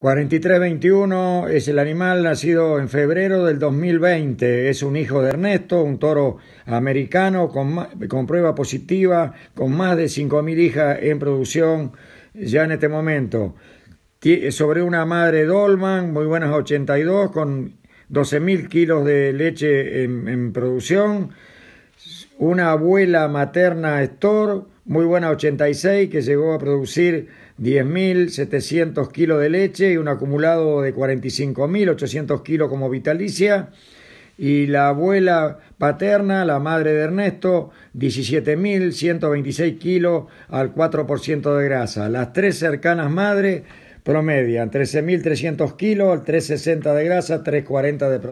4321 es el animal nacido en febrero del 2020. Es un hijo de Ernesto, un toro americano con, prueba positiva, con más de 5.000 hijas en producción ya en este momento. sobre una madre Dolman, muy buenas 82, con 12.000 kilos de leche en, producción. Una abuela materna estor muy buena 86 que llegó a producir 10.700 kilos de leche y un acumulado de 45.800 kilos como vitalicia. Y la abuela paterna, la madre de Ernesto, 17.126 kilos al 4% de grasa. Las tres cercanas madres promedian 13.300 kilos al 360 de grasa, 340 de